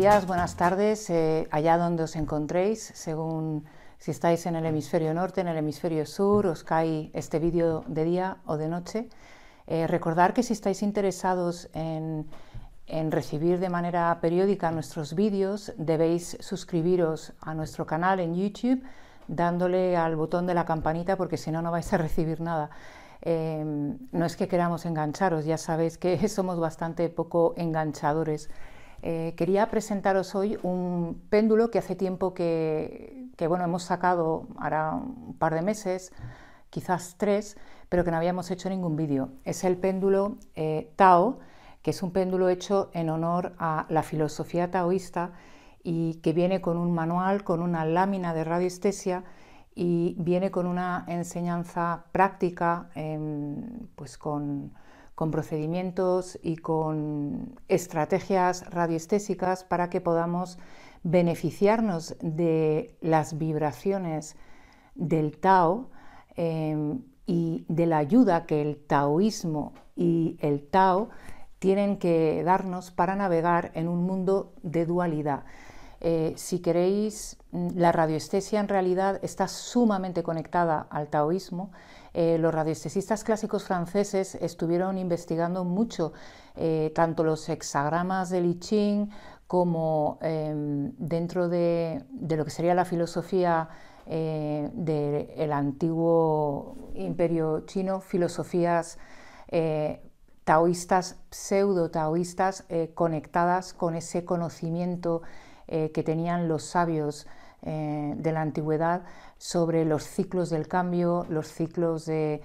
días, buenas tardes, eh, allá donde os encontréis, según si estáis en el hemisferio norte, en el hemisferio sur, os cae este vídeo de día o de noche. Eh, recordar que si estáis interesados en, en recibir de manera periódica nuestros vídeos, debéis suscribiros a nuestro canal en YouTube dándole al botón de la campanita porque si no, no vais a recibir nada. Eh, no es que queramos engancharos, ya sabéis que somos bastante poco enganchadores. Eh, quería presentaros hoy un péndulo que hace tiempo que, bueno, hemos sacado, ahora un par de meses, quizás tres, pero que no habíamos hecho ningún vídeo. Es el péndulo eh, Tao, que es un péndulo hecho en honor a la filosofía taoísta y que viene con un manual, con una lámina de radiestesia y viene con una enseñanza práctica, pues con con procedimientos y con estrategias radiestésicas para que podamos beneficiarnos de las vibraciones del Tao em, y de la ayuda que el taoísmo y el Tao tienen que darnos para navegar en un mundo de dualidad. Eh, si queréis, mm, la radioestesia en realidad está sumamente conectada al taoísmo eh, los radiestesistas clásicos franceses estuvieron investigando mucho eh, tanto los hexagramas de Li Ching como em, dentro de, lo que sería la filosofía eh, del antiguo imperio chino, filosofías taoístas, pseudo-taoístas, conectadas con ese conocimiento que tenían los sabios de la antigüedad sobre los ciclos del cambio, los ciclos del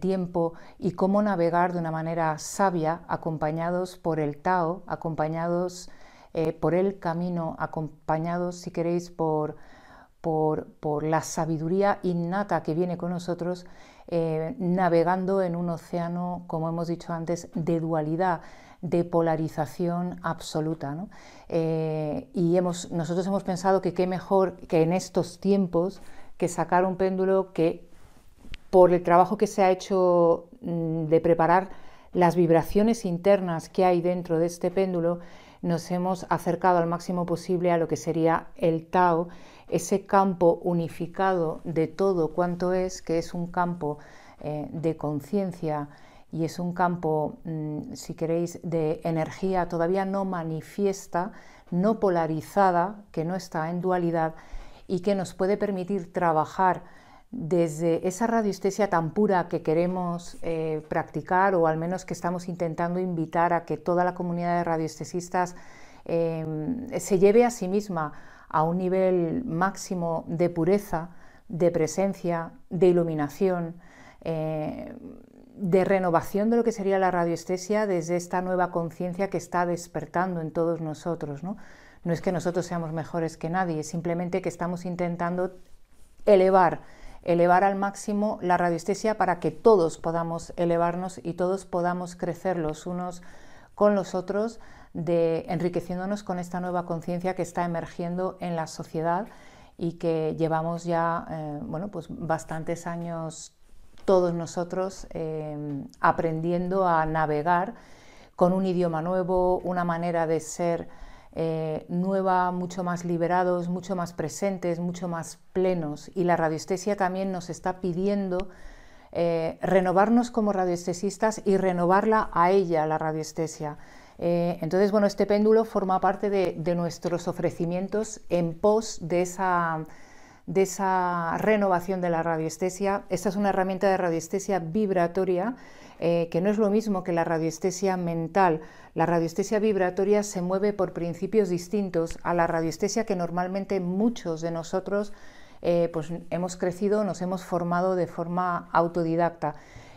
tiempo y cómo navegar de una manera sabia, acompañados por el Tao, acompañados eh, por el camino, acompañados, si queréis, por, por, la sabiduría innata que viene con nosotros, eh, navegando en un océano, como hemos dicho antes, de dualidad, de polarización absoluta. Eh, y hemos, nosotros hemos pensado que qué mejor que en estos tiempos que sacar un péndulo que, por el trabajo que se ha hecho mm, de preparar las vibraciones internas que hay dentro de este péndulo, nos hemos acercado al máximo posible a lo que sería el Tao, ese campo unificado de todo cuanto es, que es un campo eh, de conciencia y es un campo, mm, si queréis, de energía todavía no manifiesta, no polarizada, que no está en dualidad, y que nos puede permitir trabajar desde esa radiestesia tan pura que queremos eh, practicar o al menos que estamos intentando invitar a que toda la comunidad de radiestesistas eh, se lleve a sí misma a un nivel máximo de pureza, de presencia, de iluminación, eh, de renovación de lo que sería la radiestesia desde esta nueva conciencia que está despertando en todos nosotros. ¿no? No es que nosotros seamos mejores que nadie, simplemente que estamos intentando elevar, elevar al máximo la radiestesia para que todos podamos elevarnos y todos podamos crecer los unos con los otros, de enriqueciéndonos con esta nueva conciencia que está emergiendo en la sociedad y que llevamos ya eh, bueno, pues bastantes años todos nosotros eh, aprendiendo a navegar con un idioma nuevo, una manera de ser eh, nueva, mucho más liberados, mucho más presentes, mucho más plenos. Y la radiestesia también nos está pidiendo eh, renovarnos como radiestesistas y renovarla a ella, la radiestesia. Eh, entonces, bueno, este péndulo forma parte de, nuestros ofrecimientos en pos de esa, de esa renovación de la radiestesia. Esta es una herramienta de radiestesia vibratoria eh, que no es lo mismo que la radiestesia mental. La radiestesia vibratoria se mueve por principios distintos a la radiestesia que normalmente muchos de nosotros eh, pues hemos crecido, nos hemos formado de forma autodidacta.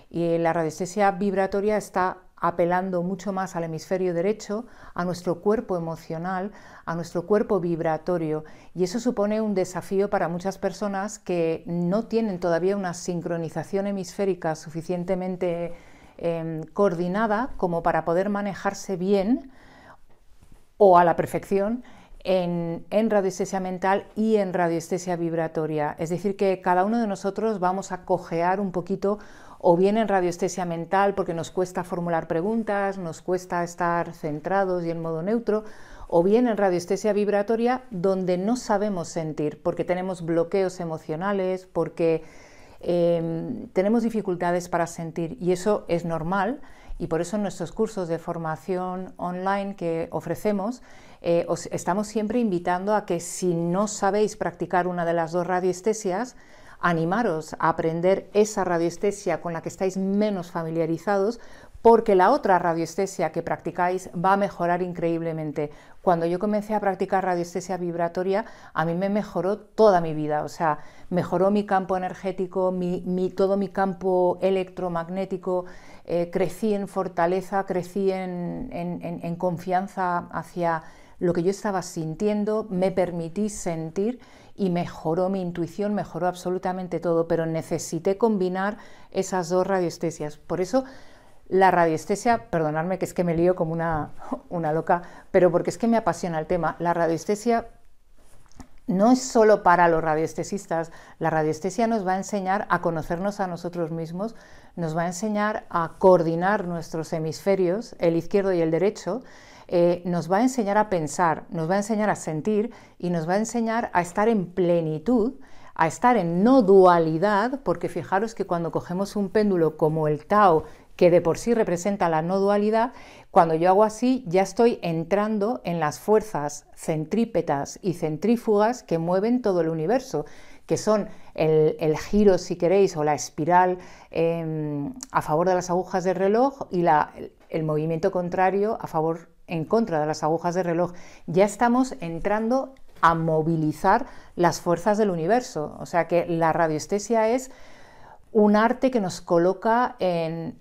Y eh, la radiestesia vibratoria está apelando mucho más al hemisferio derecho, a nuestro cuerpo emocional, a nuestro cuerpo vibratorio. Y eso supone un desafío para muchas personas que no tienen todavía una sincronización hemisférica suficientemente Em, coordinada como para poder manejarse bien o a la perfección en, en, radiestesia mental y en radiestesia vibratoria. Es decir, que cada uno de nosotros vamos a cojear un poquito o bien en radiestesia mental porque nos cuesta formular preguntas, nos cuesta estar centrados y en modo neutro, o bien en radiestesia vibratoria donde no sabemos sentir porque tenemos bloqueos emocionales, porque Em, tenemos dificultades para sentir y eso es normal y por eso en nuestros cursos de formación online que ofrecemos eh, os estamos siempre invitando a que si no sabéis practicar una de las dos radiestesias, animaros a aprender esa radiestesia con la que estáis menos familiarizados, porque la otra radiestesia que practicáis va a mejorar increíblemente. Cuando yo comencé a practicar radiestesia vibratoria, a mí me mejoró toda mi vida, o sea, mejoró mi campo energético, mi, todo mi campo electromagnético, eh, crecí en fortaleza, crecí en, en confianza hacia lo que yo estaba sintiendo, me permití sentir y mejoró mi intuición, mejoró absolutamente todo, pero necesité combinar esas dos radiestesias. Por eso la radiestesia, perdonadme que es que me lío como una, loca, pero porque es que me apasiona el tema. La radiestesia no es solo para los radiestesistas, la radiestesia nos va a enseñar a conocernos a nosotros mismos, nos va a enseñar a coordinar nuestros hemisferios, el izquierdo y el derecho, eh, nos va a enseñar a pensar, nos va a enseñar a sentir y nos va a enseñar a estar en plenitud, a estar en no dualidad, porque fijaros que cuando cogemos un péndulo como el Tao, que de por sí representa la no dualidad, cuando yo hago así ya estoy entrando en las fuerzas centrípetas y centrífugas que mueven todo el universo, que son el, giro, si queréis, o la espiral em, a favor de las agujas del reloj y el, movimiento contrario a favor en contra de las agujas del reloj. Ya estamos entrando a movilizar las fuerzas del universo. O sea que la radiestesia es un arte que nos coloca en,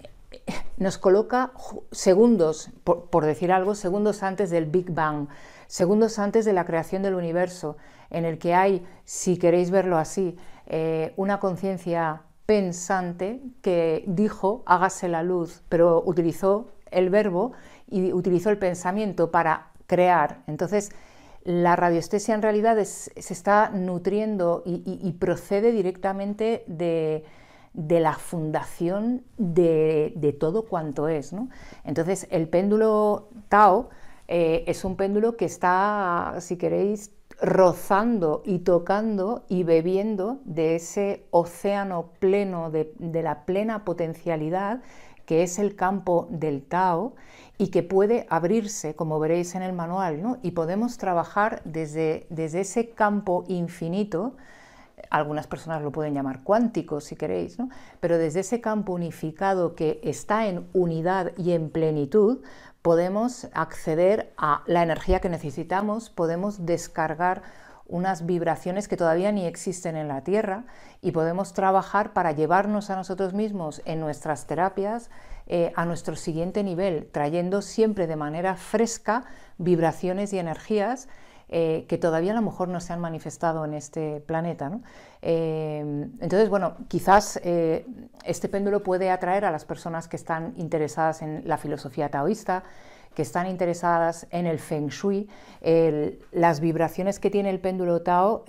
nos coloca segundos, por, decir algo, segundos antes del Big Bang, segundos antes de la creación del universo, en el que hay, si queréis verlo así, eh, una conciencia pensante que dijo hágase la luz, pero utilizó el verbo y utilizó el pensamiento para crear. Entonces, la radiestesia en realidad se está nutriendo y procede directamente de, de la fundación de, de todo cuanto es. ¿no? Entonces, el péndulo Tao eh, es un péndulo que está, si queréis, rozando y tocando y bebiendo de ese océano pleno, de, la plena potencialidad que es el campo del Tao y que puede abrirse, como veréis en el manual, y podemos trabajar desde, desde ese campo infinito algunas personas lo pueden llamar cuántico si queréis, ¿no? pero desde ese campo unificado que está en unidad y en plenitud, podemos acceder a la energía que necesitamos, podemos descargar unas vibraciones que todavía ni existen en la Tierra y podemos trabajar para llevarnos a nosotros mismos en nuestras terapias eh, a nuestro siguiente nivel, trayendo siempre de manera fresca vibraciones y energías eh, que todavía a lo mejor no se han manifestado en este planeta. Eh, entonces, bueno, quizás eh, este péndulo puede atraer a las personas que están interesadas en la filosofía taoísta, que están interesadas en el feng shui, las vibraciones que tiene el péndulo Tao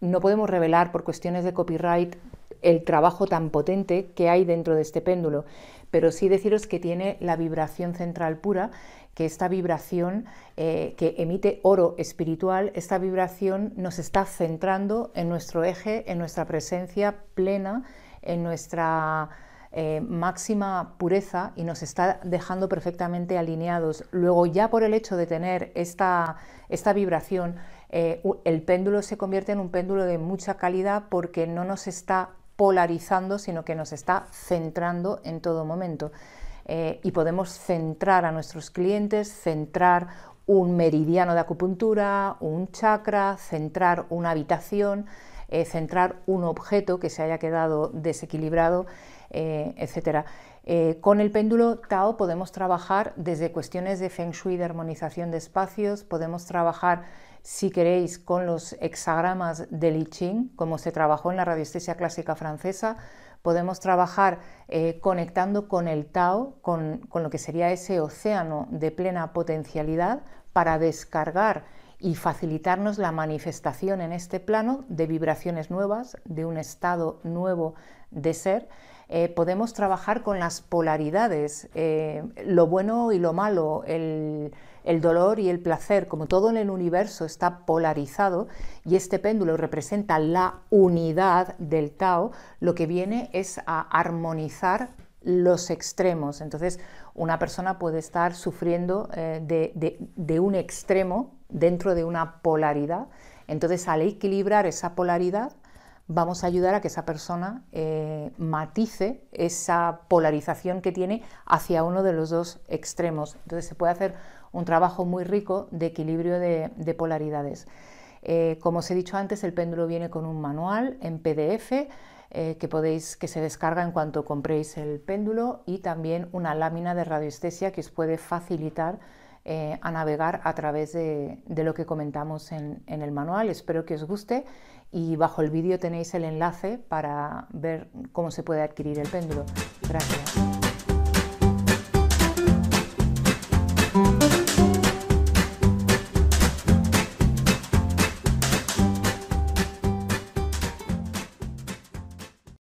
no podemos revelar por cuestiones de copyright el trabajo tan potente que hay dentro de este péndulo, pero sí deciros que tiene la vibración central pura, que esta vibración eh, que emite oro espiritual, esta vibración nos está centrando en nuestro eje, en nuestra presencia plena, en nuestra eh, máxima pureza y nos está dejando perfectamente alineados. Luego ya por el hecho de tener esta, esta vibración, eh, el péndulo se convierte en un péndulo de mucha calidad porque no nos está polarizando, sino que nos está centrando en todo momento. Eh, y podemos centrar a nuestros clientes, centrar un meridiano de acupuntura, un chakra, centrar una habitación, eh, centrar un objeto que se haya quedado desequilibrado, eh, etc. con el péndulo Tao podemos trabajar desde cuestiones de feng shui, de armonización de espacios, podemos trabajar si queréis, con los hexagramas del I Ching, como se trabajó en la radiestesia clásica francesa. Podemos trabajar eh, conectando con el Tao, con, lo que sería ese océano de plena potencialidad, para descargar y facilitarnos la manifestación en este plano de vibraciones nuevas, de un estado nuevo de ser. Eh, podemos trabajar con las polaridades, eh, lo bueno y lo malo, el, el dolor y el placer, como todo en el universo está polarizado y este péndulo representa la unidad del Tao, lo que viene es a armonizar los extremos. Entonces, una persona puede estar sufriendo eh, de un extremo dentro de una polaridad. Entonces, al equilibrar esa polaridad, vamos a ayudar a que esa persona eh, matice esa polarización que tiene hacia uno de los dos extremos. Entonces se puede hacer un trabajo muy rico de equilibrio de, polaridades. Eh, como os he dicho antes, el péndulo viene con un manual en PDF eh, que podéis que se descarga en cuanto compréis el péndulo y también una lámina de radioestesia que os puede facilitar eh, a navegar a través de, lo que comentamos en, en, el manual. Espero que os guste y bajo el vídeo tenéis el enlace para ver cómo se puede adquirir el péndulo. Gracias.